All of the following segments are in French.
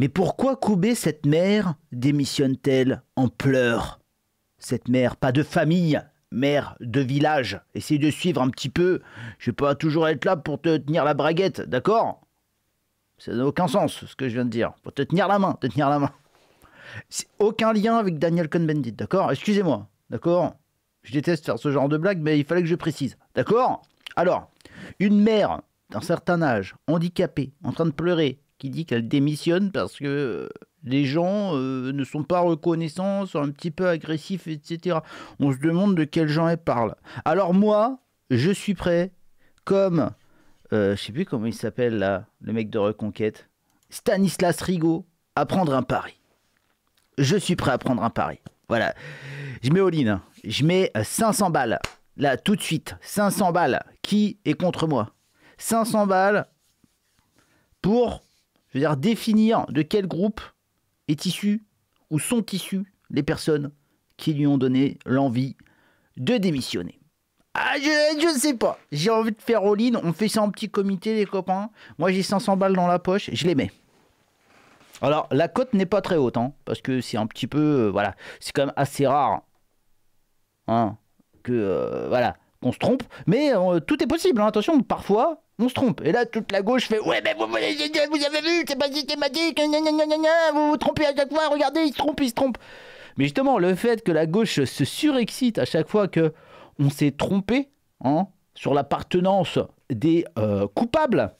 Mais pourquoi Koubé, cette mère, démissionne-t-elle en pleurs Cette mère, pas de famille, mère de village. Essaye de suivre un petit peu. Je ne vais pas toujours être là pour te tenir la braguette, d'accord Ça n'a aucun sens, ce que je viens de dire. Pour te tenir la main, te tenir la main. C'est Aucun lien avec Daniel Cohn-Bendit, d'accord Excusez-moi, d'accord Je déteste faire ce genre de blague, mais il fallait que je précise, d'accord Alors, une mère d'un certain âge, handicapée, en train de pleurer, qui dit qu'elle démissionne parce que euh, les gens euh, ne sont pas reconnaissants, sont un petit peu agressifs, etc. On se demande de quels gens elle parle. Alors moi, je suis prêt, comme, euh, je sais plus comment il s'appelle là, le mec de Reconquête, Stanislas Rigaud, à prendre un pari. Je suis prêt à prendre un pari. Voilà. Je mets all hein. Je mets 500 euh, balles. Là, tout de suite. 500 balles. Qui est contre moi 500 balles pour je veux dire définir de quel groupe est issu ou sont issues les personnes qui lui ont donné l'envie de démissionner. Ah, je ne sais pas. J'ai envie de faire all-in. On fait ça en petit comité, les copains. Moi, j'ai 500 balles dans la poche. Je les mets. Alors, la cote n'est pas très haute, hein, parce que c'est un petit peu. Euh, voilà. C'est quand même assez rare. Hein, que. Euh, voilà on se trompe, mais euh, tout est possible. Hein. attention, parfois, on se trompe. Et là, toute la gauche fait Ouais, mais vous, avez vu, c'est pas systématique, vous vous trompez à chaque fois, regardez, il se trompe, ils se trompent. » Mais justement, le fait que la gauche se surexcite à chaque fois que on s'est trompé hein, sur l'appartenance des euh, coupables,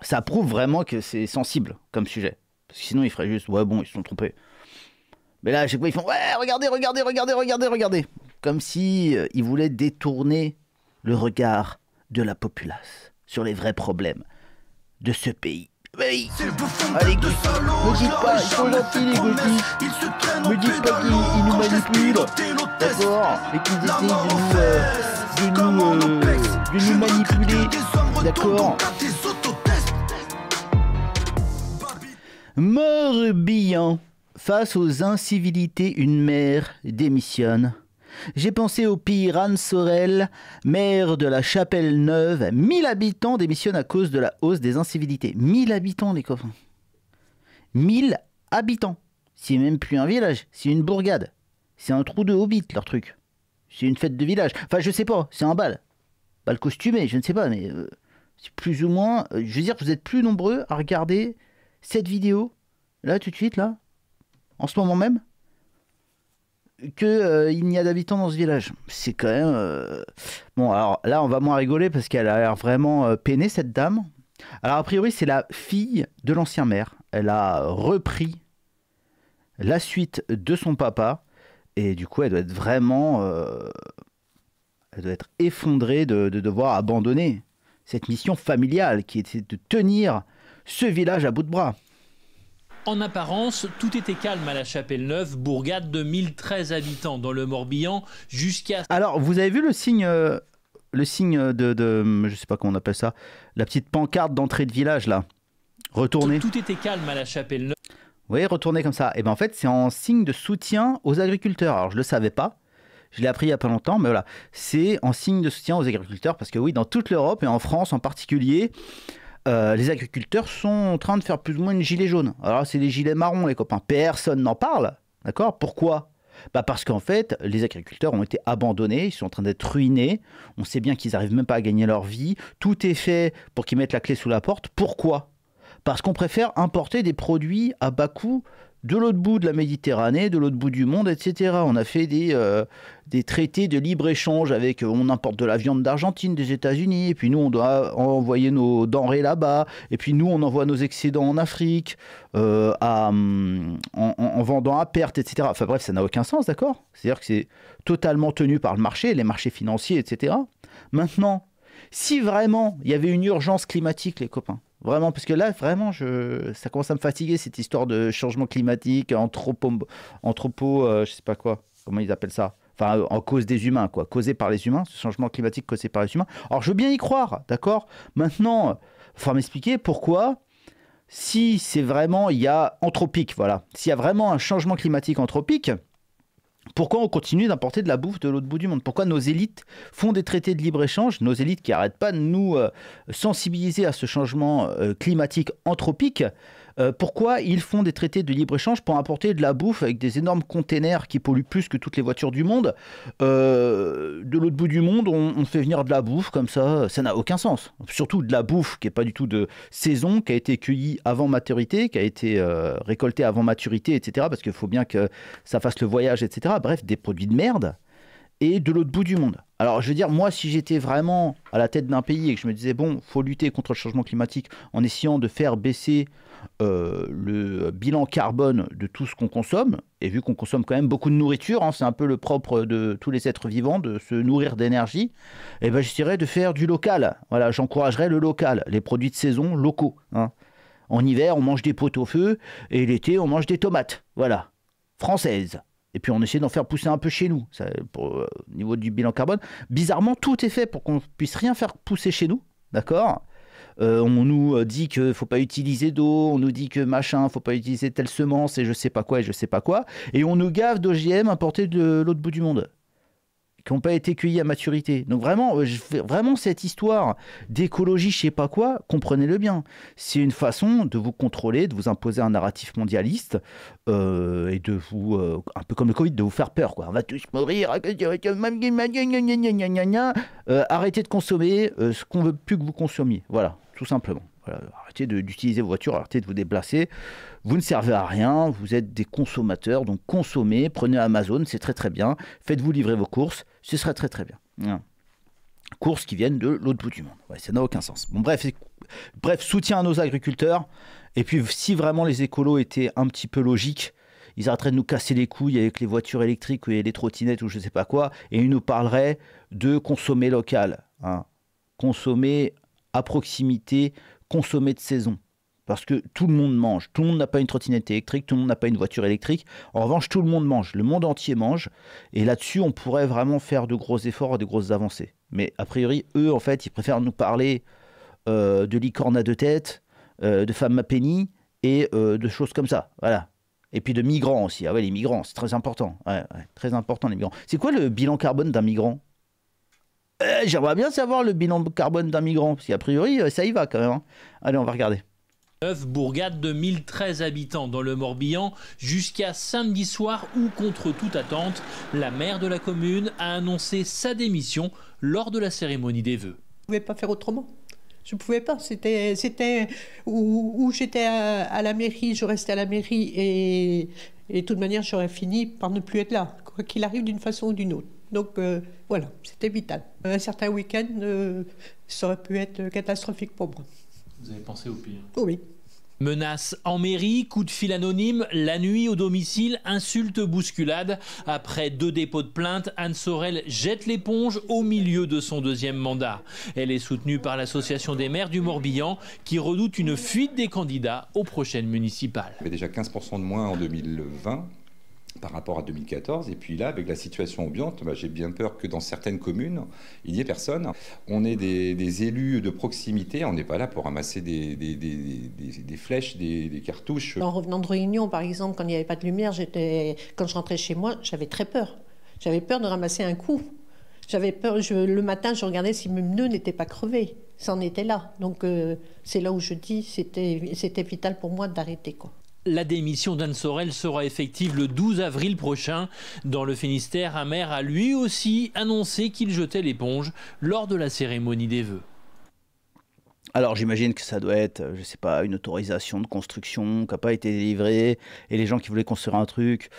ça prouve vraiment que c'est sensible comme sujet. Parce que sinon, ils feraient juste Ouais, bon, ils se sont trompés. Mais là, à chaque fois, ils font Ouais, regardez, regardez, regardez, regardez, regardez comme si euh, il voulait détourner le regard de la populace sur les vrais problèmes de ce pays. Mais Allez, Guy, ne ils les gauchistes. Me dites pas qu'ils nous manipulent, d'accord Et qu'ils essayent de nous, euh, de nous, euh, de nous manipuler, d'accord Morbihan. Face aux incivilités, une mère démissionne j'ai pensé au pire Anne Sorel, maire de la Chapelle Neuve. 1000 habitants démissionnent à cause de la hausse des incivilités. 1000 habitants, les coffres. 1000 habitants. C'est même plus un village, c'est une bourgade. C'est un trou de hobbit, leur truc. C'est une fête de village. Enfin, je sais pas, c'est un bal. Bal costumé, je ne sais pas, mais euh, c'est plus ou moins. Euh, je veux dire, vous êtes plus nombreux à regarder cette vidéo, là, tout de suite, là, en ce moment même, qu'il euh, n'y a d'habitants dans ce village. C'est quand même... Euh, bon, alors là, on va moins rigoler parce qu'elle a l'air vraiment euh, peinée, cette dame. Alors, a priori, c'est la fille de l'ancien maire. Elle a repris la suite de son papa. Et du coup, elle doit être vraiment... elle doit être effondrée de devoir abandonner cette mission familiale qui était de tenir ce village à bout de bras. En apparence, tout était calme à la Chapelle Neuve, bourgade de 1013 habitants dans le Morbihan, jusqu'à... Alors, vous avez vu le signe... Euh, le signe de, de, hum, Je sais pas comment on appelle ça. La petite pancarte d'entrée de village, là. Retournez. Tout, était calme à la Chapelle Neuve. Vous voyez, retournez comme ça. Et eh ben en fait, c'est en signe de soutien aux agriculteurs. Alors, je le savais pas. Je l'ai appris il n'y a pas longtemps, mais voilà. C'est en signe de soutien aux agriculteurs parce que oui, dans toute l'Europe et en France en particulier, euh, les agriculteurs sont en train de faire plus ou moins une gilet jaune. Alors c'est des gilets marrons, les copains. Personne n'en parle. D'accord Pourquoi bah parce qu'en fait, les agriculteurs ont été abandonnés, ils sont en train d'être ruinés, on sait bien qu'ils n'arrivent même pas à gagner leur vie, tout est fait pour qu'ils mettent la clé sous la porte. Pourquoi Parce qu'on préfère importer des produits à bas coût de l'autre bout de la Méditerranée, de l'autre bout du monde, etc. On a fait des, euh, des traités de libre-échange avec, euh, on importe de la viande d'Argentine, des États-Unis, et puis nous, on doit envoyer nos denrées là-bas, et puis nous, on envoie nos excédents en Afrique, euh, mm, en, vendant à perte, etc. Enfin bref, ça n'a aucun sens, d'accord C'est-à-dire que c'est totalement tenu par le marché, les marchés financiers, etc. Maintenant, si vraiment il y avait une urgence climatique, les copains, Vraiment, parce que là, vraiment, je, ça commence à me fatiguer, cette histoire de changement climatique, anthropo, anthropo ne euh, je sais pas quoi, comment ils appellent ça Enfin, en cause des humains, quoi, causé par les humains, ce changement climatique causé par les humains. Alors, je veux bien y croire, d'accord Maintenant, il faut m'expliquer pourquoi si c'est vraiment il y a anthropique, voilà, s'il y a vraiment un changement climatique anthropique, pourquoi on continue d'importer de la bouffe de l'autre bout du monde Pourquoi nos élites font des traités de libre-échange Nos élites qui n'arrêtent pas de nous euh, sensibiliser à ce changement euh, climatique anthropique euh, pourquoi ils font des traités de libre-échange pour apporter de la bouffe avec des énormes containers qui polluent plus que toutes les voitures du monde euh, De l'autre bout du monde, on, fait venir de la bouffe comme ça, ça n'a aucun sens. Surtout de la bouffe qui n'est pas du tout de saison, qui a été cueillie avant maturité, qui a été euh, récoltée avant maturité, etc. Parce qu'il faut bien que ça fasse le voyage, etc. Bref, des produits de merde de l'autre bout du monde. Alors je veux dire, moi si j'étais vraiment à la tête d'un pays et que je me disais, bon, faut lutter contre le changement climatique en essayant de faire baisser euh, le bilan carbone de tout ce qu'on consomme, et vu qu'on consomme quand même beaucoup de nourriture, hein, c'est un peu le propre de tous les êtres vivants de se nourrir d'énergie, et eh ben j'essaierais de faire du local. Voilà, j'encouragerais le local, les produits de saison locaux. Hein. En hiver, on mange des potes au feu, et l'été, on mange des tomates. Voilà, françaises. Et puis on essaie d'en faire pousser un peu chez nous, euh, au niveau du bilan carbone. Bizarrement, tout est fait pour qu'on puisse rien faire pousser chez nous, d'accord euh, on nous euh, dit que faut pas utiliser d'eau, on nous dit que machin, faut pas utiliser telle semence et je sais pas quoi et je sais pas quoi, et on nous gave d'OGM importés de l'autre bout du monde qui n'ont pas été cueillis à maturité. Donc vraiment, euh, vraiment cette histoire d'écologie, je sais pas quoi, comprenez-le bien. C'est une façon de vous contrôler, de vous imposer un narratif mondialiste euh, et de vous, euh, un peu comme le Covid, de vous faire peur. Quoi. On va tous mourir. arrêtez de consommer ce qu'on veut plus que vous consommiez. Voilà, tout simplement. Voilà, arrêtez d'utiliser vos voitures, arrêtez de vous déplacer. Vous ne servez à rien, vous êtes des consommateurs, donc consommez, prenez Amazon, c'est très très bien. Faites-vous livrer vos courses, ce serait très très bien. Courses qui viennent de l'autre bout du monde. ça n'a aucun sens. Bon, bref, bref, soutien à nos agriculteurs. Et puis, si vraiment les écolos étaient un petit peu logiques, ils arrêteraient de nous casser les couilles avec les voitures électriques et les trottinettes ou je ne sais pas quoi, et ils nous parleraient de consommer local. Hein. Consommer à proximité, consommer de saison. Parce que tout le monde mange. Tout le monde n'a pas une trottinette électrique, tout le monde n'a pas une voiture électrique. En revanche, tout le monde mange. Le monde entier mange. Et là-dessus, on pourrait vraiment faire de gros efforts et de grosses avancées. Mais a priori, eux, en fait, ils préfèrent nous parler euh, de licorne à deux têtes, euh, de femmes à penny et euh, de choses comme ça. Voilà. Et puis de migrants aussi. Ah ouais, les migrants, c'est très important. très important, les migrants. C'est quoi le bilan carbone d'un migrant euh, j'aimerais bien savoir le bilan carbone d'un migrant, parce qu'a priori, euh, ça y va quand même. Hein. Allez, on va regarder. 9 bourgades de 1013 habitants dans le Morbihan jusqu'à samedi soir où, contre toute attente, la maire de la commune a annoncé sa démission lors de la cérémonie des vœux. Je ne pouvais pas faire autrement. Je ne pouvais pas. C'était, c'était où, j'étais à, la mairie, je restais à la mairie et, et de toute manière, j'aurais fini par ne plus être là, quoi qu'il arrive d'une façon ou d'une autre. Donc euh, voilà, c'était vital. Un certain week-end, euh, ça aurait pu être catastrophique pour moi. Vous avez pensé au pire oh Oui. Menaces en mairie, coup de fil anonyme, la nuit au domicile, insultes, bousculades. Après deux dépôts de plainte, Anne Sorel jette l'éponge au milieu de son deuxième mandat. Elle est soutenue par l'association des maires du Morbihan qui redoute une fuite des candidats aux prochaines municipales. Il y avait déjà 15% de moins en 2020 par rapport à 2014. Et puis là, avec la situation ambiante, bah, j'ai bien peur que dans certaines communes, il n'y ait personne. On est des, élus de proximité, on n'est pas là pour ramasser des, flèches, des, cartouches. En revenant de réunion, par exemple, quand il n'y avait pas de lumière, quand je rentrais chez moi, j'avais très peur. J'avais peur de ramasser un coup. J'avais peur, le matin, je regardais si mes pneus n'étaient pas crevés. en était là. Donc euh, c'est là où je dis, c'était vital pour moi d'arrêter. quoi. La démission d'Anne Sorel sera effective le 12 avril prochain. Dans le Finistère, un maire a lui aussi annoncé qu'il jetait l'éponge lors de la cérémonie des vœux. Alors j'imagine que ça doit être, je ne sais pas, une autorisation de construction qui n'a pas été délivrée et les gens qui voulaient construire un truc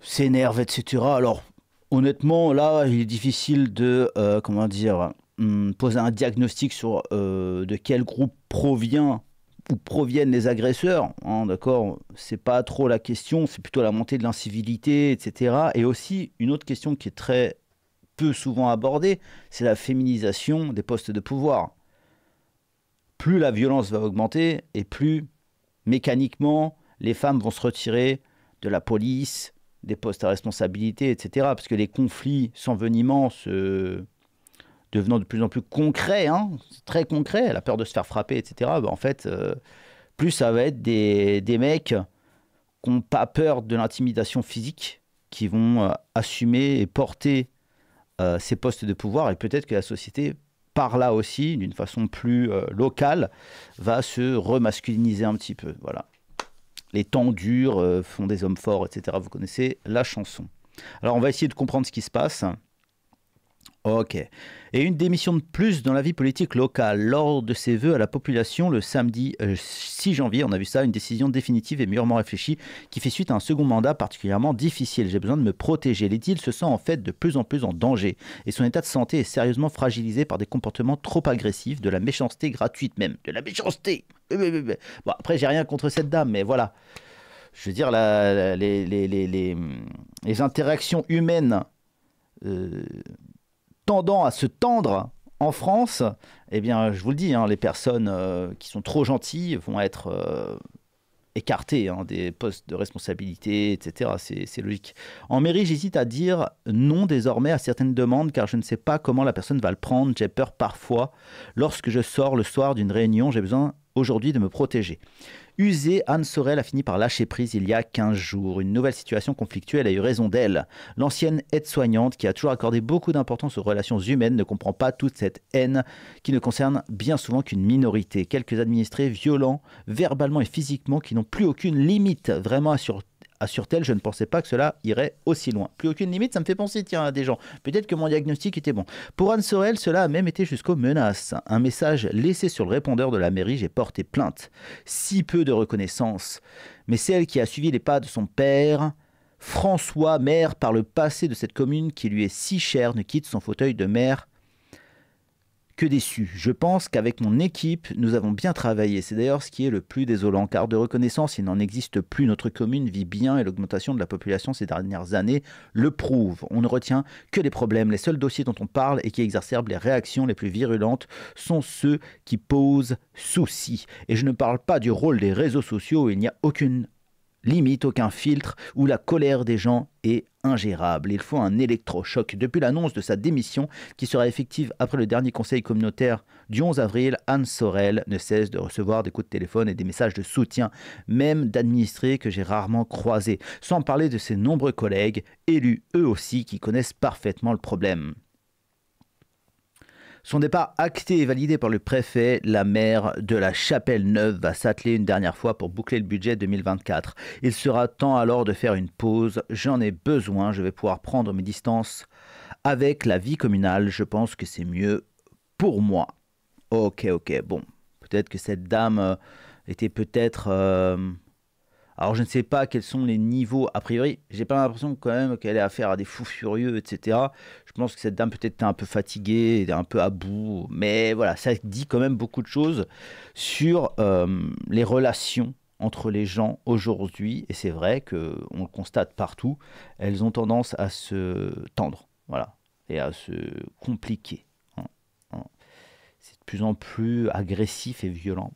s'énervent, etc. Alors honnêtement, là, il est difficile de, euh, comment dire, hmm, poser un diagnostic sur euh, de quel groupe provient où proviennent les agresseurs. Hein, D'accord C'est pas trop la question, c'est plutôt la montée de l'incivilité, etc. Et aussi, une autre question qui est très peu souvent abordée, c'est la féminisation des postes de pouvoir. Plus la violence va augmenter et plus mécaniquement les femmes vont se retirer de la police, des postes à responsabilité, etc. Parce que les conflits, s'enveniment se devenant de plus en plus concret, hein, très concret, elle a peur de se faire frapper, etc. Bah, en fait, euh, plus ça va être des, des mecs qui n'ont pas peur de l'intimidation physique, qui vont euh, assumer et porter euh, ces postes de pouvoir. Et peut-être que la société, par là aussi, d'une façon plus locale, va se remasculiniser un petit peu. Voilà. Les temps durs font des hommes forts, etc. Vous connaissez la chanson. Alors on va essayer de comprendre ce qui se passe. Ok. Et une démission de plus dans la vie politique locale. Lors de ses voeux à la population le samedi 6 euh, janvier, on a vu ça, une décision définitive et mûrement réfléchie qui fait suite à un second mandat particulièrement difficile. J'ai besoin de me protéger. L'édile se sent en fait de plus en plus en danger et son état de santé est sérieusement fragilisé par des comportements trop agressifs, de la méchanceté gratuite même. De la méchanceté euh, euh, Bon, après, j'ai rien contre cette dame, mais voilà. Je veux dire, les, hum, les, interactions humaines. Euh, tendant à se tendre en France, eh bien, je vous le dis, hein, les personnes euh, qui sont trop gentilles vont être euh, écartées hein, des postes de responsabilité, etc. C'est logique. En mairie, j'hésite à dire non désormais à certaines demandes car je ne sais pas comment la personne va le prendre. J'ai peur parfois. Lorsque je sors le soir d'une réunion, j'ai besoin aujourd'hui de me protéger. Usée, Anne Sorel a fini par lâcher prise il y a 15 jours. Une nouvelle situation conflictuelle a eu raison d'elle. L'ancienne aide-soignante, qui a toujours accordé beaucoup d'importance aux relations humaines, ne comprend pas toute cette haine qui ne concerne bien souvent qu'une minorité. Quelques administrés violents, verbalement et physiquement, qui n'ont plus aucune limite, vraiment sur assure t je ne pensais pas que cela irait aussi loin. Plus aucune limite, ça me fait penser, tiens, à des gens. Peut-être que mon diagnostic était bon. Pour Anne Sorel, cela a même été jusqu'aux menaces. Un message laissé sur le répondeur de la mairie, j'ai porté plainte. Si peu de reconnaissance. Mais celle qui a suivi les pas de son père, François, maire par le passé de cette commune qui lui est si chère, ne quitte son fauteuil de maire que déçu. Je pense qu'avec mon équipe, nous avons bien travaillé. C'est d'ailleurs ce qui est le plus désolant, car de reconnaissance, il n'en existe plus. Notre commune vit bien et l'augmentation de la population ces dernières années le prouve. On ne retient que les problèmes. Les seuls dossiers dont on parle et qui exacerbent les réactions les plus virulentes sont ceux qui posent souci. Et je ne parle pas du rôle des réseaux sociaux, il n'y a aucune limite, aucun filtre, où la colère des gens est ingérable. Il faut un électrochoc. Depuis l'annonce de sa démission, qui sera effective après le dernier conseil communautaire du 11 avril, Anne Sorel ne cesse de recevoir des coups de téléphone et des messages de soutien, même d'administrés que j'ai rarement croisés, sans parler de ses nombreux collègues, élus eux aussi, qui connaissent parfaitement le problème. Son départ acté et validé par le préfet, la maire de la Chapelle-Neuve va s'atteler une dernière fois pour boucler le budget 2024. Il sera temps alors de faire une pause. J'en ai besoin, je vais pouvoir prendre mes distances avec la vie communale. Je pense que c'est mieux pour moi. Ok, ok, bon. Peut-être que cette dame euh, était peut-être... Euh, alors je ne sais pas quels sont les niveaux a priori. J'ai pas l'impression quand même qu'elle ait affaire à des fous furieux, etc. Je pense que cette dame peut-être était un peu fatiguée, un peu à bout, mais voilà, ça dit quand même beaucoup de choses sur euh, les relations entre les gens aujourd'hui. Et c'est vrai qu'on le constate partout, elles ont tendance à se tendre, voilà, et à se compliquer. Hein, hein. C'est de plus en plus agressif et violent.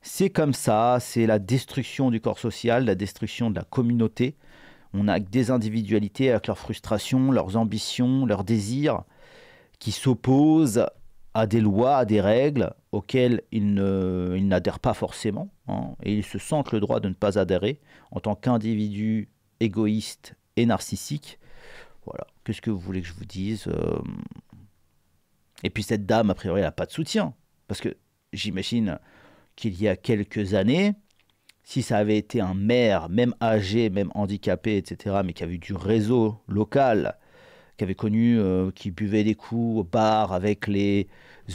C'est comme ça, c'est la destruction du corps social, la destruction de la communauté. On a des individualités avec leurs frustrations, leurs ambitions, leurs désirs, qui s'opposent à des lois, à des règles auxquelles ils n'adhèrent pas forcément, hein, et ils se sentent le droit de ne pas adhérer en tant qu'individu égoïste et narcissique. Voilà, qu'est-ce que vous voulez que je vous dise euh, Et puis cette dame, a priori, elle n'a pas de soutien, parce que j'imagine qu'il y a quelques années, si ça avait été un maire, même âgé, même handicapé, etc., mais qui avait eu du réseau local, qui avait connu, euh, qui buvait des coups au bar avec les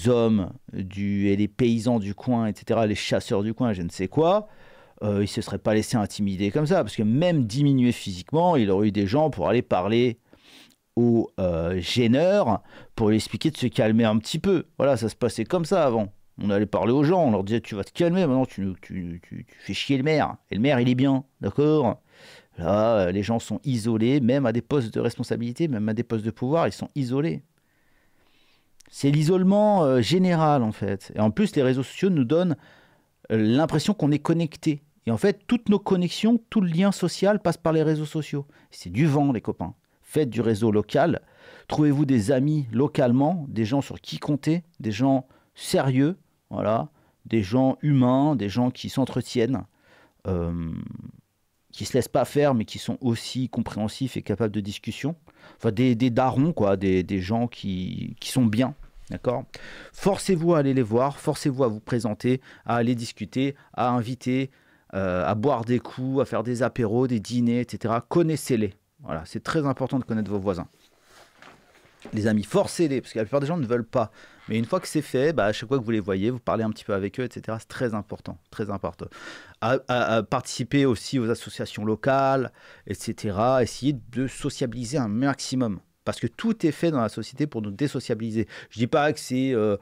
hommes du, et les paysans du coin, etc., les chasseurs du coin, je ne sais quoi, euh, il ne se serait pas laissé intimider comme ça, parce que même diminué physiquement, il aurait eu des gens pour aller parler aux euh, gêneurs, pour lui expliquer de se calmer un petit peu. Voilà, ça se passait comme ça avant. On allait parler aux gens, on leur disait tu vas te calmer, maintenant tu, fais chier le maire. Et le maire, il est bien, d'accord Là, euh, les gens sont isolés, même à des postes de responsabilité, même à des postes de pouvoir, ils sont isolés. C'est l'isolement euh, général, en fait. Et en plus, les réseaux sociaux nous donnent euh, l'impression qu'on est connecté. Et en fait, toutes nos connexions, tout le lien social passe par les réseaux sociaux. C'est du vent, les copains. Faites du réseau local. Trouvez-vous des amis localement, des gens sur qui compter, des gens sérieux, voilà, des gens humains, des gens qui s'entretiennent, qui euh, qui se laissent pas faire, mais qui sont aussi compréhensifs et capables de discussion. Enfin, des, des darons, quoi, des, gens qui, sont bien, D'accord Forcez-vous à aller les voir, forcez-vous à vous présenter, à aller discuter, à inviter, euh, à boire des coups, à faire des apéros, des dîners, etc. Connaissez-les. Voilà, c'est très important de connaître vos voisins les amis, forcez-les, parce que la plupart des gens ne veulent pas. Mais une fois que c'est fait, bah, à chaque fois que vous les voyez, vous parlez un petit peu avec eux, etc. C'est très important, très important. À, participer aussi aux associations locales, etc. Essayer de sociabiliser un maximum. Parce que tout est fait dans la société pour nous désociabiliser. Je ne dis pas que c'est... Euh,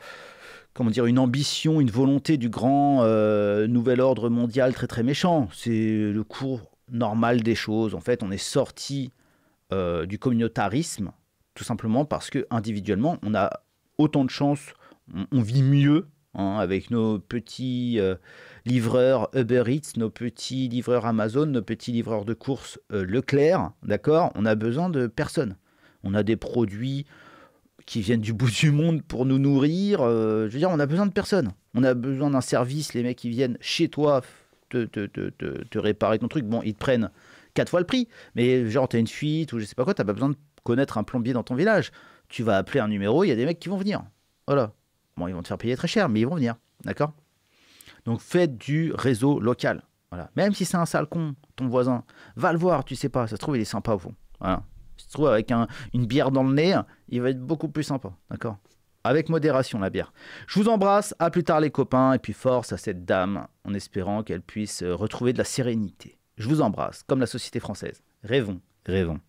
comment une ambition, une volonté du grand euh, nouvel ordre mondial très très méchant. C'est le cours normal des choses. En fait, on est sorti euh, du communautarisme, tout simplement parce que individuellement, on a autant de chance, on, vit mieux hein, avec nos petits euh, livreurs Uber Eats, nos petits livreurs Amazon, nos petits livreurs de courses euh, Leclerc, d'accord On a besoin de personne. On a des produits qui viennent du bout du monde pour nous nourrir. Euh, je veux dire, on a besoin de personne. On a besoin d'un service. Les mecs qui viennent chez toi te, te, te, te, réparer ton truc, bon, ils te prennent quatre fois le prix. Mais genre, tu as une fuite ou je sais pas quoi, n'as pas besoin de connaître un plombier dans ton village. Tu vas appeler un numéro, il y a des mecs qui vont venir. Voilà. Bon, ils vont te faire payer très cher, mais ils vont venir. D'accord Donc faites du réseau local. Voilà. Même si c'est un sale con, ton voisin, va le voir, tu sais pas. Ça se trouve, il est sympa au fond. Voilà. Si tu trouves avec une bière dans le nez, il va être beaucoup plus sympa. D'accord Avec modération, la bière. Je vous embrasse. À plus tard, les copains. Et puis force à cette dame, en espérant qu'elle puisse euh, retrouver de la sérénité. Je vous embrasse, comme la société française. Rêvons, rêvons.